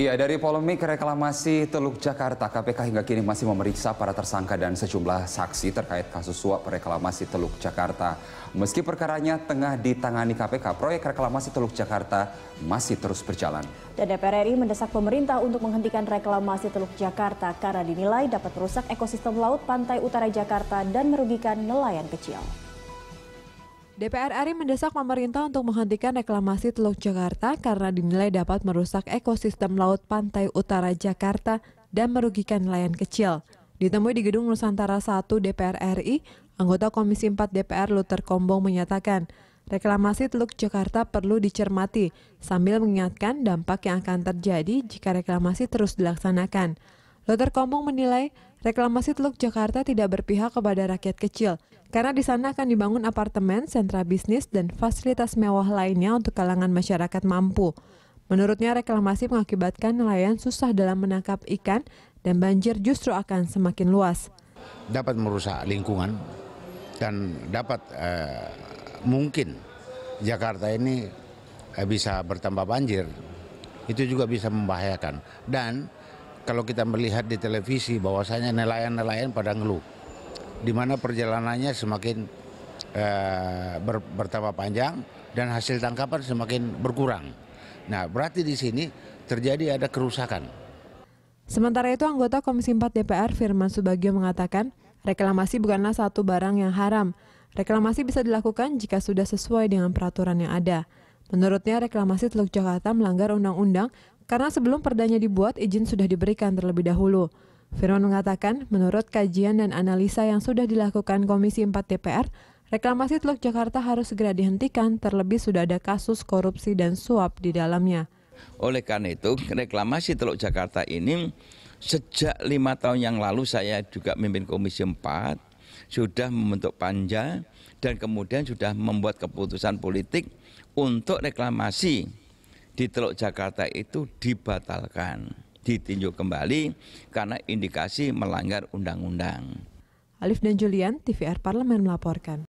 Iya, dari polemik reklamasi Teluk Jakarta, KPK hingga kini masih memeriksa para tersangka dan sejumlah saksi terkait kasus suap reklamasi Teluk Jakarta. Meski perkaranya tengah ditangani KPK, proyek reklamasi Teluk Jakarta masih terus berjalan. Dan DPR RI mendesak pemerintah untuk menghentikan reklamasi Teluk Jakarta karena dinilai dapat merusak ekosistem laut pantai utara Jakarta dan merugikan nelayan kecil. DPR RI mendesak pemerintah untuk menghentikan reklamasi Teluk Jakarta karena dinilai dapat merusak ekosistem laut pantai utara Jakarta dan merugikan nelayan kecil. Ditemui di Gedung Nusantara 1 DPR RI, anggota Komisi 4 DPR Luther Kombong menyatakan, reklamasi Teluk Jakarta perlu dicermati sambil mengingatkan dampak yang akan terjadi jika reklamasi terus dilaksanakan. Lothar Kompong menilai reklamasi Teluk Jakarta tidak berpihak kepada rakyat kecil, karena di sana akan dibangun apartemen, sentra bisnis, dan fasilitas mewah lainnya untuk kalangan masyarakat mampu. Menurutnya reklamasi mengakibatkan nelayan susah dalam menangkap ikan dan banjir justru akan semakin luas. Dapat merusak lingkungan dan dapat eh, mungkin Jakarta ini eh, bisa bertambah banjir. Itu juga bisa membahayakan. Dan kalau kita melihat di televisi bahwasanya nelayan-nelayan pada ngeluh, di mana perjalanannya semakin eh, bertambah panjang dan hasil tangkapan semakin berkurang. Nah, berarti di sini terjadi ada kerusakan. Sementara itu, anggota Komisi 4 DPR Firman Subagio mengatakan, reklamasi bukanlah satu barang yang haram, Reklamasi bisa dilakukan jika sudah sesuai dengan peraturan yang ada. Menurutnya, reklamasi Teluk Jakarta melanggar Undang-Undang karena sebelum perdanya dibuat, izin sudah diberikan terlebih dahulu. Firman mengatakan, menurut kajian dan analisa yang sudah dilakukan Komisi 4 DPR, reklamasi Teluk Jakarta harus segera dihentikan terlebih sudah ada kasus korupsi dan suap di dalamnya. Oleh karena itu, reklamasi Teluk Jakarta ini sejak lima tahun yang lalu saya juga memimpin Komisi 4, sudah membentuk panja dan kemudian sudah membuat keputusan politik untuk reklamasi di Teluk Jakarta itu dibatalkan, ditinjau kembali karena indikasi melanggar undang-undang. Alif dan Julian, TVR Parlemen melaporkan.